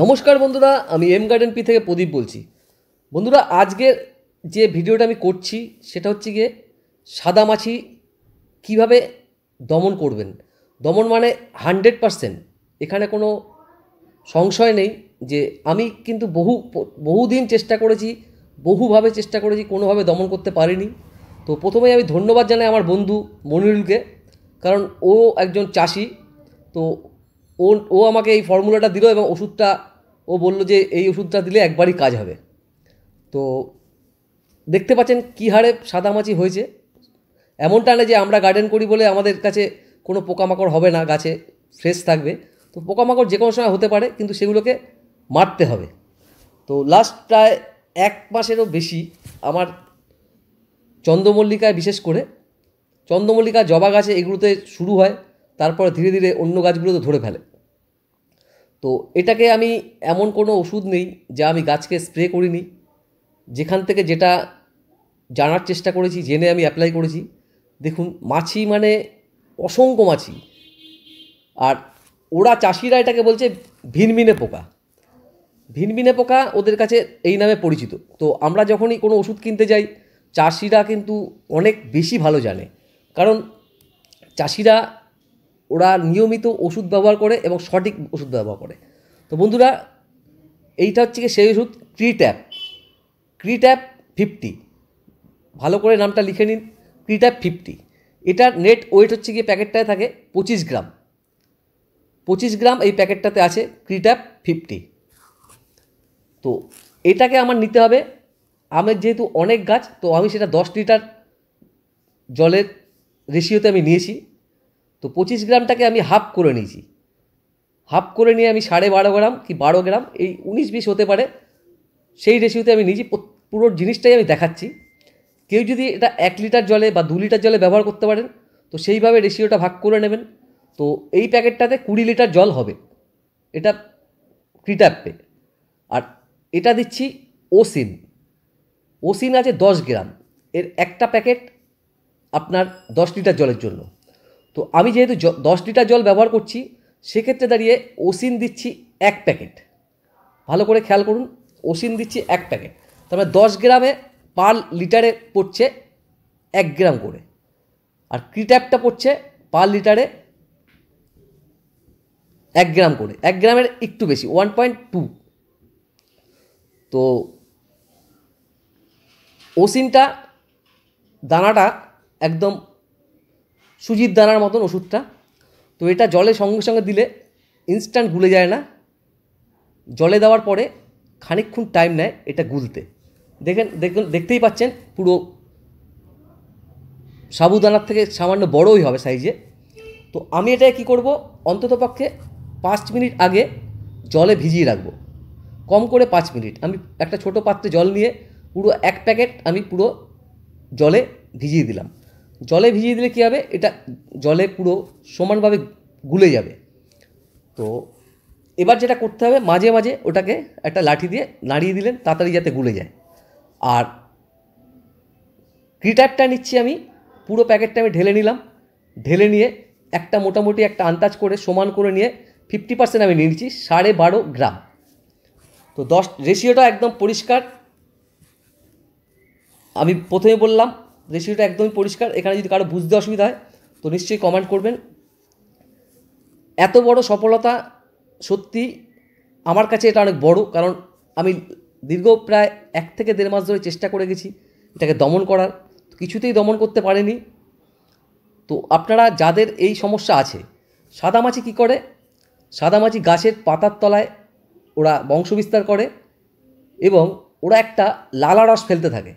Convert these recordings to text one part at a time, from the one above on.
নমস্কার বন্ধুরা আমি এম গার্ডেন পি থেকে প্রদীপ বলছি বন্ধুরা আজকের যে ভিডিওটা আমি করছি সেটা হচ্ছে গিয়ে সাদা মাছি কীভাবে দমন করবেন দমন মানে হান্ড্রেড পারসেন্ট এখানে কোনো সংশয় নেই যে আমি কিন্তু বহু বহুদিন চেষ্টা করেছি বহুভাবে চেষ্টা করেছি কোনোভাবে দমন করতে পারিনি তো প্রথমেই আমি ধন্যবাদ জানাই আমার বন্ধু মনিরুলকে কারণ ও একজন চাষি তো ও ও আমাকে এই ফর্মুলাটা দিল এবং ওষুধটা ও বলল যে এই ওষুধটা দিলে একবারই কাজ হবে তো দেখতে পাচ্ছেন কী হারে সাদামাছি হয়েছে এমনটা না যে আমরা গার্ডেন করি বলে আমাদের কাছে কোনো পোকামাকড় হবে না গাছে ফ্রেশ থাকবে তো পোকামাকড় যে কোনো সময় হতে পারে কিন্তু সেগুলোকে মারতে হবে তো লাস্ট প্রায় এক মাসেরও বেশি আমার চন্দ্রমল্লিকায় বিশেষ করে চন্দ্রমল্লিকা জবা গাছে এগুলোতে শুরু হয় তারপর ধীরে ধীরে অন্য গাছগুলোতে ধরে ফেলে তো এটাকে আমি এমন কোনো ওষুধ নেই যা আমি গাছকে স্প্রে করিনি যেখান থেকে যেটা জানার চেষ্টা করেছি জেনে আমি অ্যাপ্লাই করেছি দেখুন মাছি মানে অসংখ্য মাছি আর ওরা চাষিরা এটাকে বলছে ভিনমিনে পোকা ভিনভিনে পোকা ওদের কাছে এই নামে পরিচিত তো আমরা যখনই কোনো ওষুধ কিনতে যাই চাষিরা কিন্তু অনেক বেশি ভালো জানে কারণ চাষিরা ওরা নিয়মিত ওষুধ ব্যবহার করে এবং সঠিক ওষুধ ব্যবহার করে তো বন্ধুরা এইটা হচ্ছে কি সেই ওষুধ ক্রিট্যাপ ক্রিট্যাপ ফিফটি ভালো করে নামটা লিখে নিন ক্রিট্যাপ ফিফটি এটার নেট ওয়েট হচ্ছে গিয়ে প্যাকেটটায় থাকে পঁচিশ গ্রাম পঁচিশ গ্রাম এই প্যাকেটটাতে আছে ক্রিট্যাপ ফিফটি তো এটাকে আমার নিতে হবে আমের যেহেতু অনেক গাছ তো আমি সেটা দশ লিটার জলের রেশিওতে আমি নিয়েছি তো পঁচিশ গ্রামটাকে আমি হাফ করে নিয়েছি হাফ করে নিয়ে আমি সাড়ে বারো গ্রাম কি বারো গ্রাম এই উনিশ বিশ হতে পারে সেই রেশিওতে আমি নিজে পুরো জিনিসটাই আমি দেখাচ্ছি কেউ যদি এটা এক লিটার জলে বা দু লিটার জলে ব্যবহার করতে পারেন তো সেইভাবে রেশিওটা ভাগ করে নেবেন তো এই প্যাকেটটাতে কুড়ি লিটার জল হবে এটা ক্রিটাপে আর এটা দিচ্ছি ওসিন ওসিন আছে দশ গ্রাম এর একটা প্যাকেট আপনার দশ লিটার জলের জন্য তো আমি যেহেতু দশ লিটার জল ব্যবহার করছি সেক্ষেত্রে দাঁড়িয়ে ওসিন দিচ্ছি এক প্যাকেট ভালো করে খেয়াল করুন ওসিন দিচ্ছি এক প্যাকেট তার মানে দশ গ্রামে পার লিটারে পড়ছে এক গ্রাম করে আর ক্রিট্যাপটা পড়ছে পার লিটারে এক গ্রাম করে এক গ্রামের একটু বেশি ওয়ান পয়েন্ট টু তো ওসিনটা দানাটা একদম সুজির দানার মতন ওষুধটা তো এটা জলে সঙ্গে সঙ্গে দিলে ইনস্ট্যান্ট গুলে যায় না জলে দেওয়ার পরে খানিকক্ষণ টাইম নেয় এটা গুলতে দেখেন দেখুন দেখতেই পাচ্ছেন পুরো সাবুদানার থেকে সামান্য বড়ই হবে সাইজে তো আমি এটা কি করব অন্ততপক্ষে পাঁচ মিনিট আগে জলে ভিজিয়ে রাখবো কম করে পাঁচ মিনিট আমি একটা ছোট পাত্রে জল নিয়ে পুরো এক প্যাকেট আমি পুরো জলে ভিজিয়ে দিলাম জলে ভিজিয়ে দিলে কী হবে এটা জলে পুরো সমানভাবে গুলে যাবে তো এবার যেটা করতে হবে মাঝে মাঝে ওটাকে একটা লাঠি দিয়ে নাড়িয়ে দিলেন তাড়াতাড়ি যাতে গুলে যায় আর ক্রিটারটা নিচ্ছি আমি পুরো প্যাকেটটা আমি ঢেলে নিলাম ঢেলে নিয়ে একটা মোটামুটি একটা আন্দাজ করে সমান করে নিয়ে ফিফটি পার্সেন্ট আমি নিয়ে নিচ্ছি সাড়ে বারো গ্রাম তো দশ রেশিওটা একদম পরিষ্কার আমি প্রথমে বললাম রেসিপিটা একদমই পরিষ্কার এখানে যদি কারো বুঝতে অসুবিধা হয় তো নিশ্চয়ই কমেন্ট করবেন এত বড় সফলতা সত্যি আমার কাছে এটা অনেক বড় কারণ আমি দীর্ঘ প্রায় এক থেকে দেড় মাস ধরে চেষ্টা করে গেছি এটাকে দমন করার কিছুতেই দমন করতে পারেনি তো আপনারা যাদের এই সমস্যা আছে সাদামাছি কি করে সাদামাছি গাছের পাতার তলায় ওরা বংশবিস্তার করে এবং ওরা একটা লালা রস ফেলতে থাকে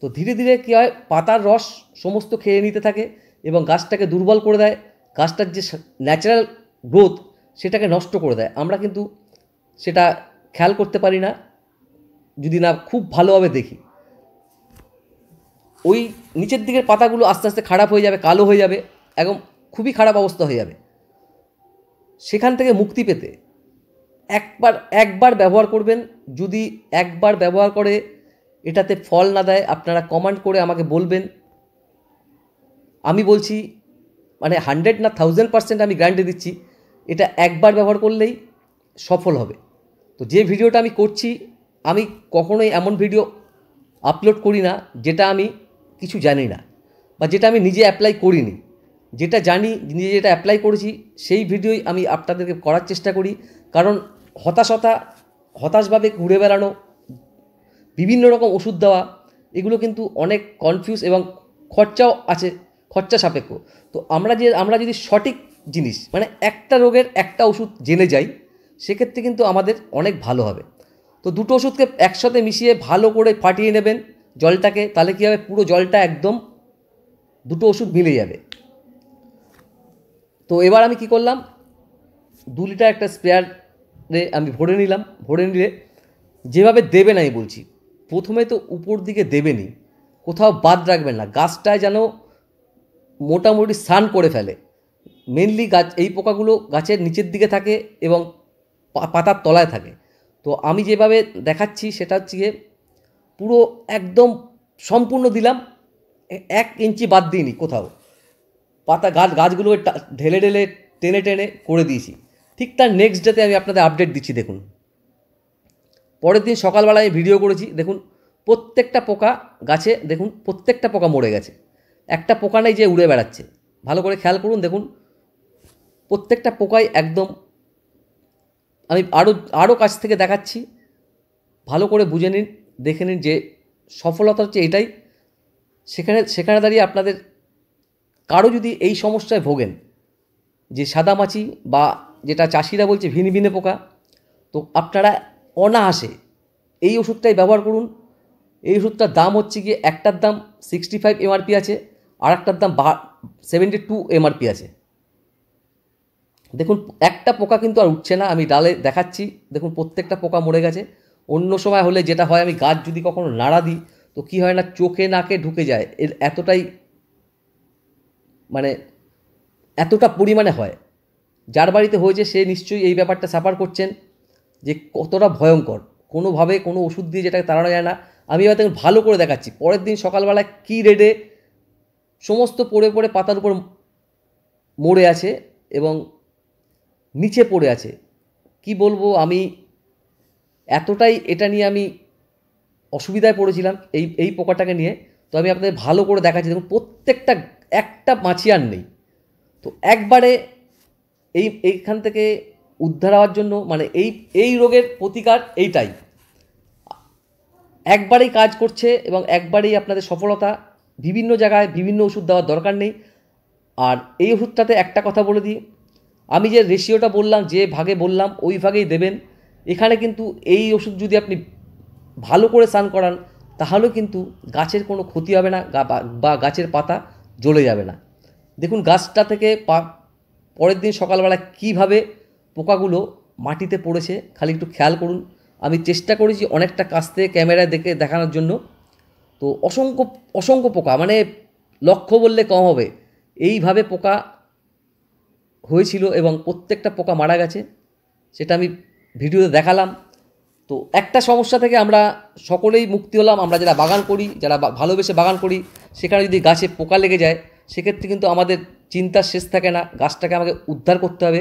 তো ধীরে ধীরে কী হয় পাতার রস সমস্ত খেয়ে নিতে থাকে এবং গাছটাকে দুর্বল করে দেয় গাছটার যে ন্যাচারাল গ্রোথ সেটাকে নষ্ট করে দেয় আমরা কিন্তু সেটা খেয়াল করতে পারি না যদি না খুব ভালোভাবে দেখি ওই নিচের দিকের পাতাগুলো আস্তে আস্তে খারাপ হয়ে যাবে কালো হয়ে যাবে একদম খুবই খারাপ অবস্থা হয়ে যাবে সেখান থেকে মুক্তি পেতে একবার একবার ব্যবহার করবেন যদি একবার ব্যবহার করে এটাতে ফল না দেয় আপনারা কমান্ড করে আমাকে বলবেন আমি বলছি মানে হান্ড্রেড না থাউজেন্ড পার্সেন্ট আমি গ্যারান্টি দিচ্ছি এটা একবার ব্যবহার করলেই সফল হবে তো যে ভিডিওটা আমি করছি আমি কখনোই এমন ভিডিও আপলোড করি না যেটা আমি কিছু জানি না বা যেটা আমি নিজে অ্যাপ্লাই করিনি যেটা জানি নিজে যেটা অ্যাপ্লাই করেছি সেই ভিডিওই আমি আপনাদেরকে করার চেষ্টা করি কারণ হতাশতা হতাশভাবে ঘুরে বেড়ানো বিভিন্ন রকম ওষুধ দেওয়া এগুলো কিন্তু অনেক কনফিউজ এবং খরচাও আছে খরচা সাপেক্ষ তো আমরা যে আমরা যদি সঠিক জিনিস মানে একটা রোগের একটা ওষুধ জেনে যাই সেক্ষেত্রে কিন্তু আমাদের অনেক ভালো হবে তো দুটো ওষুধকে একসাথে মিশিয়ে ভালো করে ফাটিয়ে নেবেন জলটাকে তাহলে কী হবে পুরো জলটা একদম দুটো ওষুধ মিলে যাবে তো এবার আমি কি করলাম দু লিটার একটা স্প্রেয়ারে আমি ভরে নিলাম ভরে নিলে যেভাবে দেবেন আমি বলছি প্রথমে তো উপর দিকে দেবেনি কোথাও বাদ রাখবেন না গাছটায় যেন মোটামুটি স্নান করে ফেলে মেনলি গাছ এই পোকাগুলো গাছের নিচের দিকে থাকে এবং পাতার তলায় থাকে তো আমি যেভাবে দেখাচ্ছি সেটা হচ্ছে পুরো একদম সম্পূর্ণ দিলাম এক ইঞ্চি বাদ দিইনি কোথাও পাতা গাছ গাছগুলো ঢেলে ঢেলে টেনে টেনে করে দিয়েছি ঠিক তার নেক্সট ডেতে আমি আপনাদের আপডেট দিচ্ছি দেখুন পরের দিন সকালবেলায় ভিডিও করেছি দেখুন প্রত্যেকটা পোকা গাছে দেখুন প্রত্যেকটা পোকা মরে গেছে একটা পোকা নেই যে উড়ে বেড়াচ্ছে ভালো করে খেয়াল করুন দেখুন প্রত্যেকটা পোকাই একদম আমি আরও আরও কাছ থেকে দেখাচ্ছি ভালো করে বুঝে নিন দেখে নিন যে সফলতা হচ্ছে এটাই সেখানে সেখানে দাঁড়িয়ে আপনাদের কারো যদি এই সমস্যায় ভোগেন যে সাদামাছি বা যেটা চাষিরা বলছে ভিনে ভিনে পোকা তো আপনারা অনায়াসে এই ওষুধটাই ব্যবহার করুন এই ওষুধটার দাম হচ্ছে গিয়ে একটার দাম সিক্সটি ফাইভ এমআরপি আছে আর একটার দাম বা সেভেন্টি টু এমআরপি আছে দেখুন একটা পোকা কিন্তু আর উঠছে না আমি ডালে দেখাচ্ছি দেখুন প্রত্যেকটা পোকা মরে গেছে অন্য সময় হলে যেটা হয় আমি গাছ যদি কখনো নাড়া দিই তো কী হয় না চোখে নাকে ঢুকে যায় এর এতটাই মানে এতটা পরিমাণে হয় যার বাড়িতে হয়েছে সে নিশ্চয়ই এই ব্যাপারটা সাফার করছেন যে কতটা ভয়ঙ্কর কোনোভাবে কোনো ওষুধ দিয়ে যেটাকে তাড়ানো যায় না আমি এবার তাকে ভালো করে দেখাচ্ছি পরের দিন সকালবেলা কী রেডে সমস্ত পড়ে পড়ে পাতার উপর মরে আছে এবং নিচে পড়ে আছে কি বলবো আমি এতটাই এটা নিয়ে আমি অসুবিধায় পড়েছিলাম এই এই পোকাটাকে নিয়ে তো আমি আপনাদের ভালো করে দেখাচ্ছি দেখুন প্রত্যেকটা একটা মাছি আর নেই তো একবারে এই এইখান থেকে উদ্ধার হওয়ার জন্য মানে এই এই রোগের প্রতিকার এইটাই একবারেই কাজ করছে এবং একবারেই আপনাদের সফলতা বিভিন্ন জায়গায় বিভিন্ন ওষুধ দেওয়ার দরকার নেই আর এই ওষুধটাতে একটা কথা বলে দিই আমি যে রেশিওটা বললাম যে ভাগে বললাম ওই ভাগেই দেবেন এখানে কিন্তু এই ওষুধ যদি আপনি ভালো করে স্নান করান তাহলেও কিন্তু গাছের কোনো ক্ষতি হবে না বা গাছের পাতা জ্বলে যাবে না দেখুন গাছটা থেকে পরের দিন সকালবেলা কীভাবে পোকাগুলো মাটিতে পড়েছে খালি একটু খেয়াল করুন আমি চেষ্টা করেছি অনেকটা কাস্তে ক্যামেরায় ক্যামেরা দেখে দেখানোর জন্য তো অসংখ্য অসংখ্য পোকা মানে লক্ষ্য বললে কম হবে এইভাবে পোকা হয়েছিল এবং প্রত্যেকটা পোকা মারা গেছে সেটা আমি ভিডিওতে দেখালাম তো একটা সমস্যা থেকে আমরা সকলেই মুক্তি হলাম আমরা যারা বাগান করি যারা ভালোবেসে বাগান করি সেখানে যদি গাছে পোকা লেগে যায় সেক্ষেত্রে কিন্তু আমাদের চিন্তার শেষ থাকে না গাছটাকে আমাকে উদ্ধার করতে হবে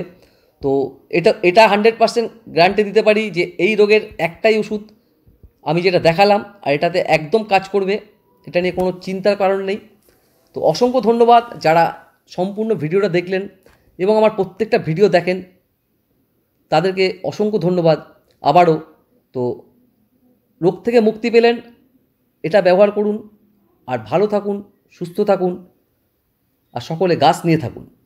তো এটা এটা হান্ড্রেড পার্সেন্ট গ্যারান্টি দিতে পারি যে এই রোগের একটাই ওষুধ আমি যেটা দেখালাম আর এটাতে একদম কাজ করবে এটা নিয়ে কোনো চিন্তার কারণ নেই তো অসংখ্য ধন্যবাদ যারা সম্পূর্ণ ভিডিওটা দেখলেন এবং আমার প্রত্যেকটা ভিডিও দেখেন তাদেরকে অসংখ্য ধন্যবাদ আবারও তো রোগ থেকে মুক্তি পেলেন এটা ব্যবহার করুন আর ভালো থাকুন সুস্থ থাকুন আর সকলে গাছ নিয়ে থাকুন